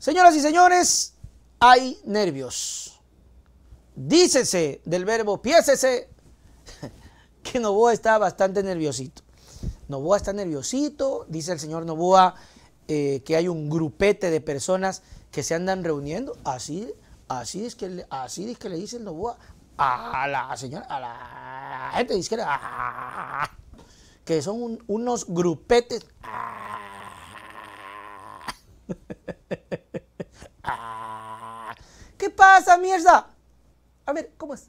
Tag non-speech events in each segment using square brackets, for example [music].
Señoras y señores, hay nervios. Dícese del verbo piésese [laughs] que Novoa está bastante nerviosito. Novoa está nerviosito, dice el señor Novoa eh, que hay un grupete de personas que se andan reuniendo. Así, así es que le, así es que le dice el Novoa a la señora, a la gente Dice [laughs] que son unos grupetes. [laughs] Ah, ¿Qué pasa, mierda? A ver, ¿cómo es?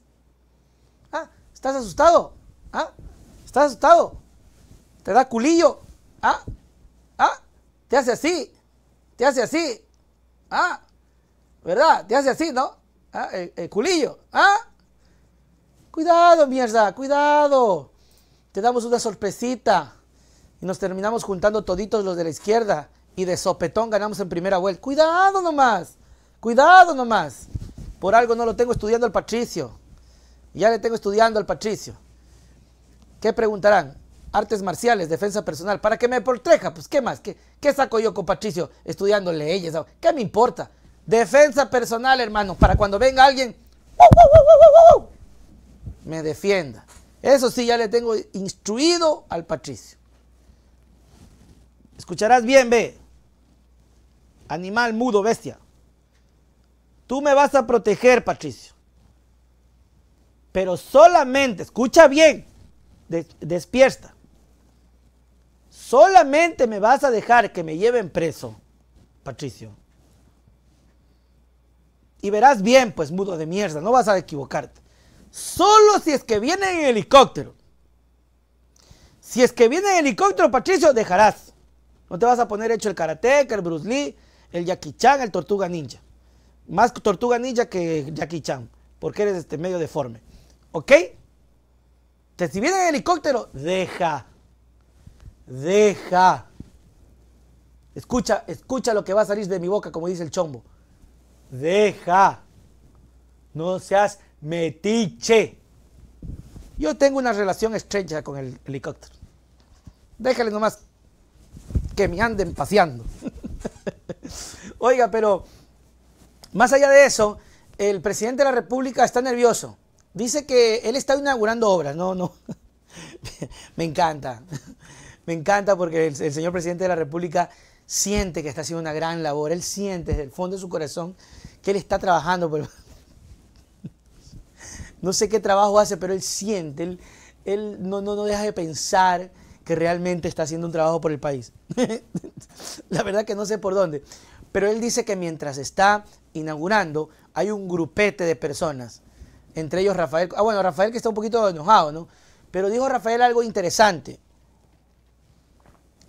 ¿Ah? ¿Estás asustado? ¿Ah? ¿Estás asustado? ¿Te da culillo? ¿Ah? ¿Ah? ¿Te hace así? ¿Te hace así? ¿Ah? ¿Verdad? ¿Te hace así, no? ¿Ah? El, culillo. ¿Ah? Cuidado, mierda, cuidado. Te damos una sorpresita. Y nos terminamos juntando toditos los de la izquierda y de sopetón ganamos en primera vuelta. Cuidado nomás, cuidado nomás. Por algo no lo tengo estudiando al Patricio. Ya le tengo estudiando al Patricio. ¿Qué preguntarán? Artes marciales, defensa personal. ¿Para qué me portreja? Pues, ¿qué más? ¿Qué, qué saco yo con Patricio estudiando leyes? ¿Qué me importa? Defensa personal, hermano, para cuando venga alguien, me defienda. Eso sí, ya le tengo instruido al Patricio. Escucharás bien, ve animal mudo, bestia. Tú me vas a proteger, Patricio. Pero solamente, escucha bien, despierta. Solamente me vas a dejar que me lleven preso, Patricio. Y verás bien, pues mudo de mierda, no vas a equivocarte. Solo si es que viene en helicóptero. Si es que viene en helicóptero, Patricio, dejarás. No te vas a poner hecho el karateca, el Bruce el Jackie Chan, el Tortuga Ninja. Más Tortuga Ninja que Jackie Chan, porque eres este medio deforme. ¿Ok? Te si viene el helicóptero, deja. Deja. Escucha, escucha lo que va a salir de mi boca, como dice el chombo. Deja. No seas metiche. Yo tengo una relación estrecha con el helicóptero. Déjale nomás que me anden paseando. [laughs] Oiga, pero más allá de eso, el presidente de la República está nervioso. Dice que él está inaugurando obras. No, no. [laughs] Me encanta. [laughs] Me encanta porque el, señor presidente de la República siente que está haciendo una gran labor. Él siente desde el fondo de su corazón que él está trabajando. No sé qué trabajo hace, pero él siente. Él, no, no, no deja de pensar que realmente está haciendo un trabajo por el país. [laughs] la verdad que no sé por dónde. Pero él dice que mientras está inaugurando, hay un grupete de personas. Entre ellos Rafael. Ah, bueno, Rafael que está un poquito enojado, ¿no? Pero dijo Rafael algo interesante.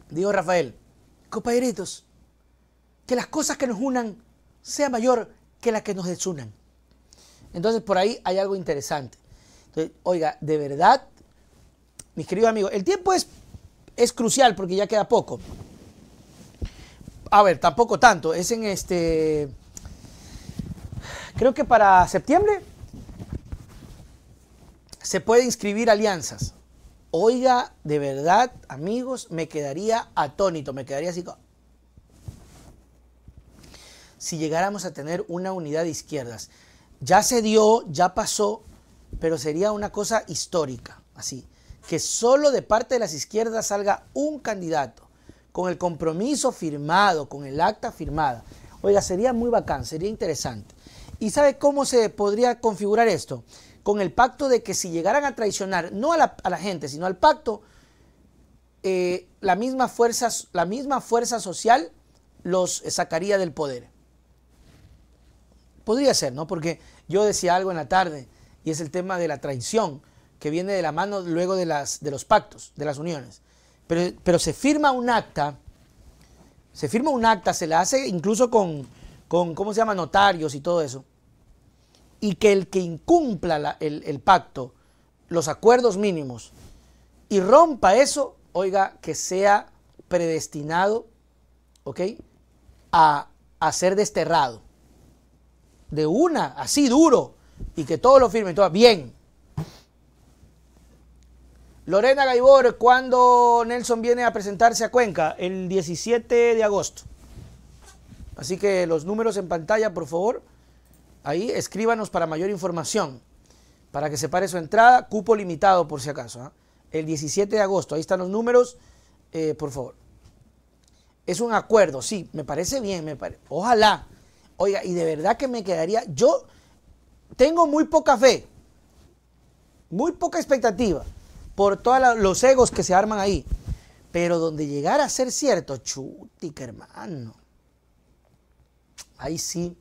Dijo Rafael, compañeritos, que las cosas que nos unan sea mayor que las que nos desunan. Entonces por ahí hay algo interesante. Entonces, oiga, de verdad, mis queridos amigos, el tiempo es es crucial porque ya queda poco. A ver, tampoco tanto. Es en este. Creo que para septiembre se puede inscribir alianzas. Oiga, de verdad, amigos, me quedaría atónito, me quedaría así. Si llegáramos a tener una unidad de izquierdas. Ya se dio, ya pasó, pero sería una cosa histórica, así que solo de parte de las izquierdas salga un candidato con el compromiso firmado, con el acta firmada. Oiga, sería muy bacán, sería interesante. ¿Y sabe cómo se podría configurar esto? Con el pacto de que si llegaran a traicionar, no a la, gente, sino al pacto, eh, la misma fuerza social los sacaría del poder. Podría ser, ¿no? Porque yo decía algo en la tarde, y es el tema de la traición que viene de la mano luego de, las, de los pactos, de las uniones. Pero, se firma un acta, se firma un acta, se la hace incluso con, con ¿cómo se llama?, notarios y todo eso. Y que el que incumpla el, pacto, los acuerdos mínimos, y rompa eso, oiga, que sea predestinado, ¿ok? A, a, ser desterrado. De una, así duro, y que todo lo firme, todo bien. Lorena Gaibor, ¿cuándo Nelson viene a presentarse a Cuenca? El 17 de agosto. Así que los números en pantalla, por favor. Ahí escríbanos para mayor información. Para que pare su entrada, cupo limitado por si acaso. ¿ah? El 17 de agosto, ahí están los números, eh, por favor. Es un acuerdo, sí, me parece bien, me ojalá. Oiga, y de verdad que me quedaría, yo tengo muy poca fe, muy poca expectativa por todos los egos que se arman ahí. Pero donde llegara a ser cierto, chutica, hermano. Ahí sí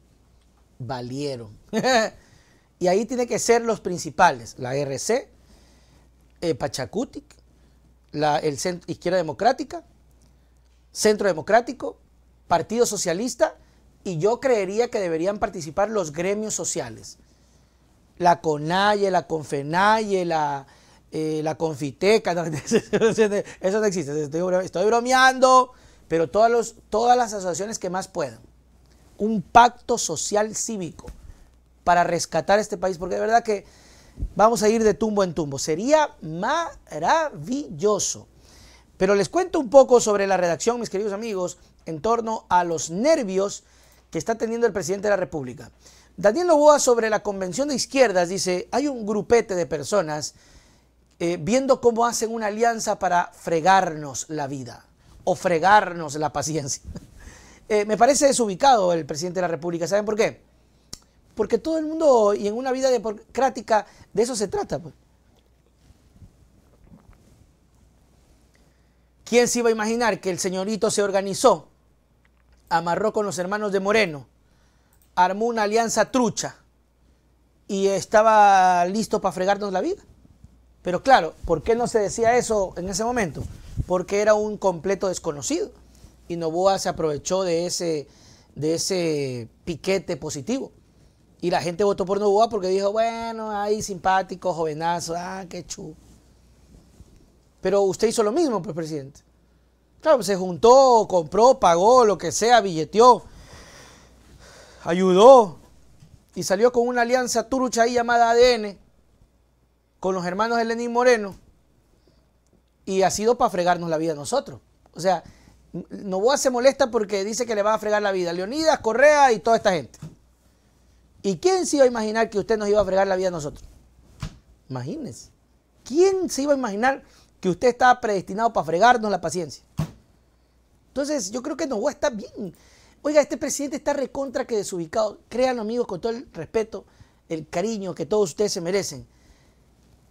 valieron. [laughs] y ahí tiene que ser los principales, la RC, eh, la, el Izquierda Democrática, Centro Democrático, Partido Socialista, y yo creería que deberían participar los gremios sociales. La CONAIE, la CONFENAIE, la eh, la confiteca, [laughs] eso no existe, estoy, bromeando, pero todas, las asociaciones que más puedan. Un pacto social cívico para rescatar este país, porque de verdad que vamos a ir de tumbo en tumbo. Sería maravilloso. Pero les cuento un poco sobre la redacción, mis queridos amigos, en torno a los nervios que está teniendo el presidente de la República. Daniel Loboa, sobre la Convención de Izquierdas dice, hay un grupete de personas eh, viendo cómo hacen una alianza para fregarnos la vida o fregarnos la paciencia. [laughs] Eh, me parece desubicado el presidente de la República. ¿Saben por qué? Porque todo el mundo, y en una vida democrática, de eso se trata. Pues. ¿Quién se iba a imaginar que el señorito se organizó, amarró con los hermanos de Moreno, armó una alianza trucha y estaba listo para fregarnos la vida? Pero claro, ¿por qué no se decía eso en ese momento? Porque era un completo desconocido y Novoa se aprovechó de ese, de ese piquete positivo. Y la gente votó por Novoa porque dijo, bueno, ahí simpático, jovenazo, ah, qué chulo. Pero usted hizo lo mismo, pues, presidente. Claro, se juntó, compró, pagó, lo que sea, billeteó, ayudó y salió con una alianza turucha ahí llamada ADN con los hermanos de Lenín Moreno y ha sido para fregarnos la vida a nosotros. O sea, Novoa se molesta porque dice que le va a fregar la vida a Leonidas, Correa y toda esta gente. ¿Y quién se iba a imaginar que usted nos iba a fregar la vida a nosotros? Imagínense. ¿Quién se iba a imaginar que usted estaba predestinado para fregarnos la paciencia? Entonces, yo creo que Novoa está bien. Oiga, este presidente está recontra que desubicado. Créanlo, amigos, con todo el respeto, el cariño que todos ustedes se merecen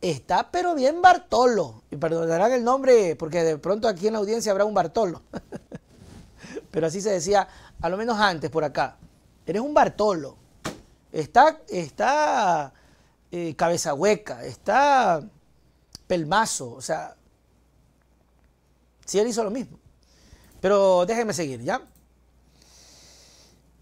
está pero bien Bartolo. Y perdonarán el nombre porque de pronto aquí en la audiencia habrá un Bartolo. [laughs] pero así se decía, a lo menos antes por acá. Eres un Bartolo. Está, está eh, cabeza hueca, está pelmazo. O sea, si sí él hizo lo mismo. Pero déjenme seguir, ¿ya?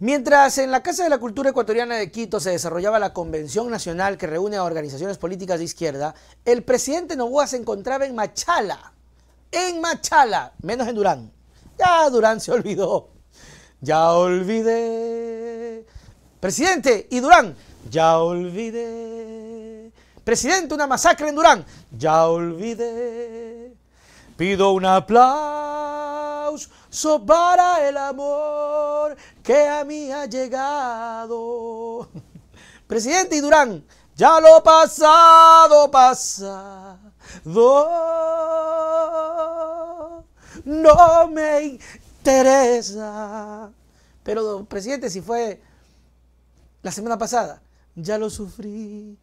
Mientras en la Casa de la Cultura Ecuatoriana de Quito se desarrollaba la convención nacional que reúne a organizaciones políticas de izquierda, el presidente Novoa se encontraba en Machala. En Machala, menos en Durán. Ya Durán se olvidó. Ya olvidé. Presidente, ¿y Durán? Ya olvidé. Presidente, una masacre en Durán. Ya olvidé. Pido un aplauso para el amor que a mí ha llegado. [laughs] Presidente y Durán, ya lo pasado, pasado, no me interesa. Pero, presidente, si fue la semana pasada, ya lo sufrí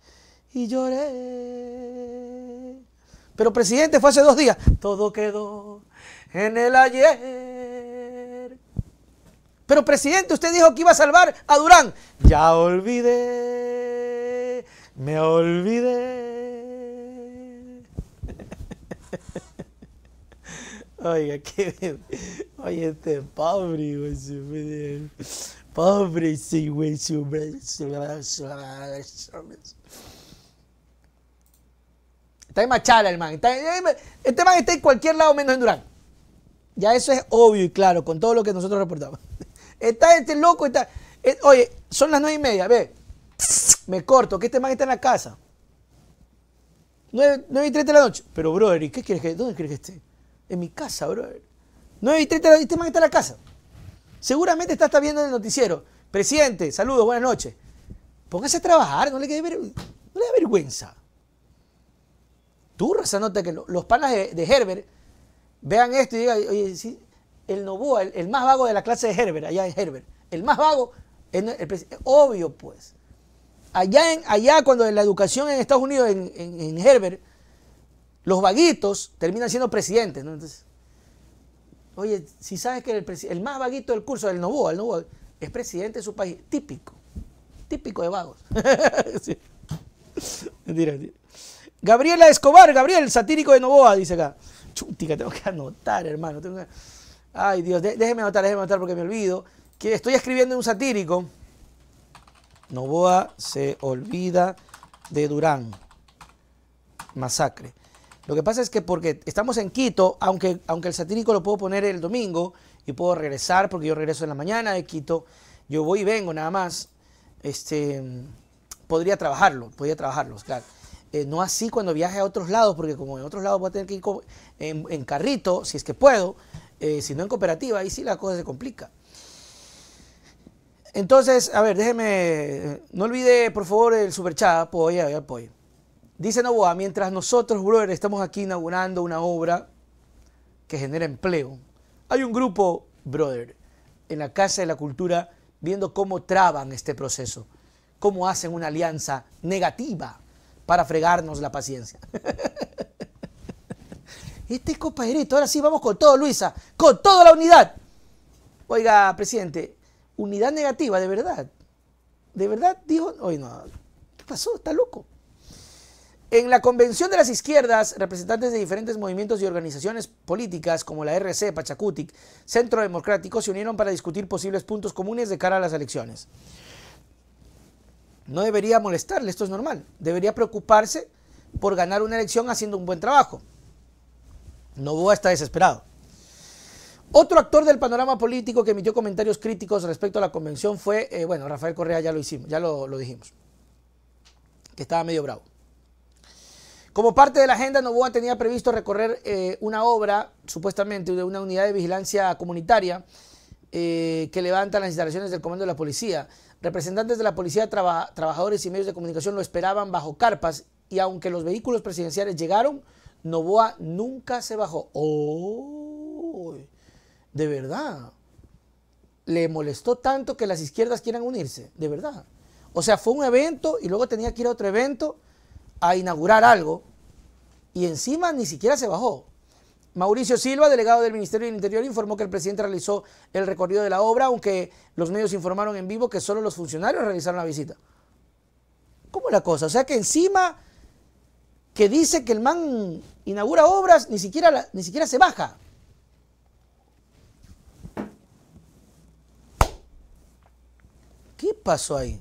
y lloré. Pero, presidente, fue hace dos días. Todo quedó en el ayer. Pero presidente, usted dijo que iba a salvar a Durán. Ya olvidé, me olvidé. [laughs] Oiga, qué... Oye, este pobre, güey. Pobre, sí, güey. Está en Machala el man. Está eh, este man está en cualquier lado menos en Durán. Ya eso es obvio y claro con todo lo que nosotros reportamos. Está este loco, está. Eh, oye, son las nueve y media, ve. Me corto, que este man está en la casa. Nueve y 30 de la noche. Pero, brother, ¿y qué quieres que.? ¿Dónde quieres que esté? En mi casa, brother. 9 y 30 de la noche, este man está en la casa. Seguramente está hasta viendo en el noticiero. Presidente, saludos, buenas noches. Póngase a trabajar, no le quede da vergüenza. Turra esa nota que los panas de, de Herbert vean esto y digan, oye, sí, el Novoa, el, más vago de la clase de Herbert, allá en Herbert, el más vago, el, obvio pues. Allá, allá cuando en la educación en Estados Unidos, en, en, Herbert, los vaguitos terminan siendo presidentes. Entonces, oye, si sabes que el, más vaguito del curso, el Novoa, el Novoa, es presidente de su país, típico, típico de vagos. [laughs] mentira, mentira. Gabriela Escobar, Gabriel, satírico de Novoa, dice acá. Chutica, tengo que anotar, hermano. Tengo que... Ay, Dios, déjeme matar, déjeme matar porque me olvido. Que estoy escribiendo un satírico. Novoa se olvida de Durán. Masacre. Lo que pasa es que porque estamos en Quito, aunque, aunque el satírico lo puedo poner el domingo y puedo regresar porque yo regreso en la mañana de Quito, yo voy y vengo nada más. Este, podría trabajarlo, podría trabajarlo. Eh, no así cuando viaje a otros lados, porque como en otros lados voy a tener que ir en carrito, si es que puedo, eh, si no en cooperativa, ahí sí la cosa se complica. Entonces, a ver, déjeme, no olvide por favor el superchat, apoya, apoyo Dice Novoa, mientras nosotros, brother, estamos aquí inaugurando una obra que genera empleo, hay un grupo, brother, en la Casa de la Cultura viendo cómo traban este proceso, cómo hacen una alianza negativa para fregarnos la paciencia. [laughs] Este es Ahora sí, vamos con todo, Luisa. Con toda la unidad. Oiga, presidente, unidad negativa, de verdad. De verdad, dijo. Oye, no. ¿Qué pasó? Está loco. En la Convención de las Izquierdas, representantes de diferentes movimientos y organizaciones políticas como la RC, Pachacutic, Centro Democrático, se unieron para discutir posibles puntos comunes de cara a las elecciones. No debería molestarle, esto es normal. Debería preocuparse por ganar una elección haciendo un buen trabajo. Novoa está desesperado. Otro actor del panorama político que emitió comentarios críticos respecto a la convención fue, eh, bueno, Rafael Correa ya lo hicimos, ya lo, dijimos, que estaba medio bravo. Como parte de la agenda, Novoa tenía previsto recorrer eh, una obra, supuestamente, de una unidad de vigilancia comunitaria eh, que levanta las instalaciones del comando de la policía. Representantes de la policía, trabajadores y medios de comunicación lo esperaban bajo carpas y aunque los vehículos presidenciales llegaron, Novoa nunca se bajó. ¡Oh! De verdad. Le molestó tanto que las izquierdas quieran unirse. De verdad. O sea, fue un evento y luego tenía que ir a otro evento a inaugurar algo. Y encima ni siquiera se bajó. Mauricio Silva, delegado del Ministerio del Interior, informó que el presidente realizó el recorrido de la obra, aunque los medios informaron en vivo que solo los funcionarios realizaron la visita. ¿Cómo es la cosa? O sea que encima que dice que el man inaugura obras, ni siquiera, ni siquiera se baja. ¿Qué pasó ahí?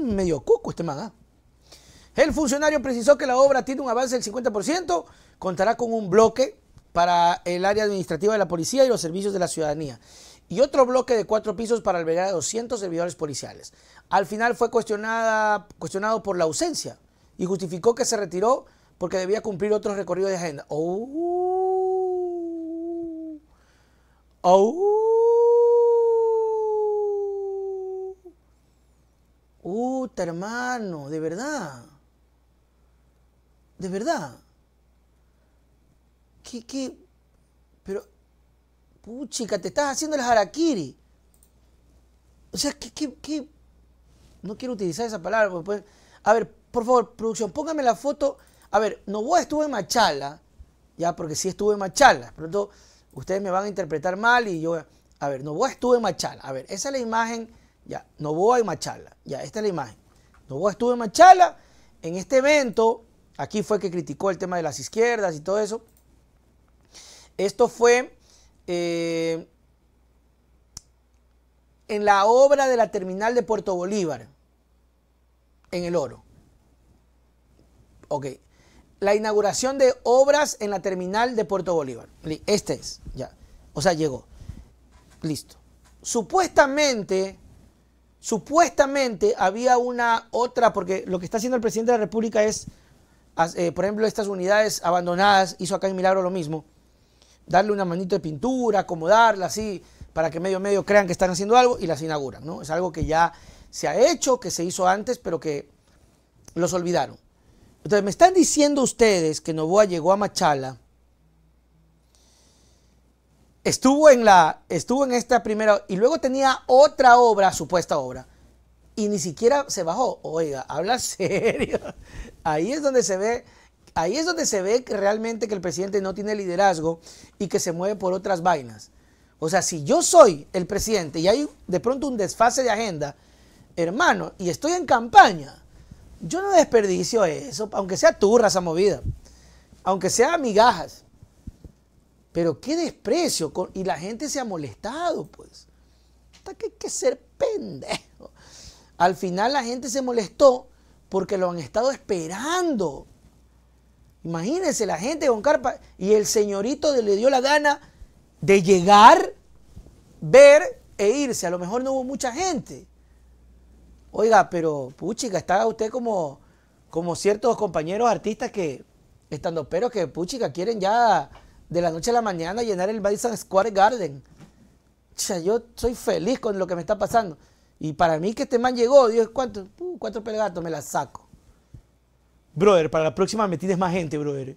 Medio cuco este man. ¿ah? El funcionario precisó que la obra tiene un avance del 50%, contará con un bloque para el área administrativa de la policía y los servicios de la ciudadanía y otro bloque de cuatro pisos para albergar a 200 servidores policiales. Al final fue cuestionado por la ausencia y justificó que se retiró porque debía cumplir otro recorrido de agenda. Oh, oh, uh, hermano, de verdad, de verdad. ¿Qué, qué? Pero, puchica, te estás haciendo el harakiri. O sea, ¿qué, qué, No quiero utilizar esa palabra, pues, a ver, por favor, producción, póngame la foto. A ver, Novoa estuvo en Machala, ya, porque sí estuve en Machala. Pronto ustedes me van a interpretar mal y yo. A ver, Novoa estuvo en Machala. A ver, esa es la imagen, ya, Novoa y Machala. Ya, esta es la imagen. Novoa estuvo en Machala en este evento. Aquí fue que criticó el tema de las izquierdas y todo eso. Esto fue eh, en la obra de la terminal de Puerto Bolívar, en el oro ok. La inauguración de obras en la terminal de Puerto Bolívar. Este es, ya. O sea, llegó. Listo. Supuestamente, supuestamente había una otra, porque lo que está haciendo el presidente de la República es, eh, por ejemplo, estas unidades abandonadas, hizo acá en Milagro lo mismo, darle una manito de pintura, acomodarla así, para que medio medio crean que están haciendo algo y las inauguran, ¿no? Es algo que ya se ha hecho, que se hizo antes, pero que los olvidaron. Entonces, me están diciendo ustedes que Novoa llegó a Machala. Estuvo en, la, estuvo en esta primera y luego tenía otra obra, supuesta obra, y ni siquiera se bajó. Oiga, habla serio. [laughs] Ahí es donde se ve, ahí es donde se ve que realmente que el presidente no tiene liderazgo y que se mueve por otras vainas. O sea, si yo soy el presidente y hay de pronto un desfase de agenda, hermano, y estoy en campaña, yo no desperdicio eso, aunque sea turra esa movida, aunque sea migajas. Pero qué desprecio. Y la gente se ha molestado, pues. Hasta que hay ser pendejo. Al final la gente se molestó porque lo han estado esperando. Imagínense la gente con carpa. Y el señorito le dio la gana de llegar, ver e irse. A lo mejor no hubo mucha gente. Oiga, pero puchica, está usted como, como ciertos compañeros artistas que, estando pero que puchica, quieren ya de la noche a la mañana llenar el Madison Square Garden. sea, yo soy feliz con lo que me está pasando. Y para mí que este man llegó, Dios, ¿cuánto? Uh, cuatro pelagatos, me las saco. Brother, para la próxima me tienes más gente, brother.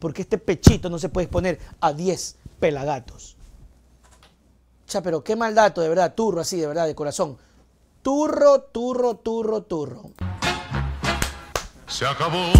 Porque este pechito no se puede exponer a 10 pelagatos. Ya, pero qué mal dato, de verdad, turro así, de verdad, de corazón turro, turro, turro, turro. Se acabó.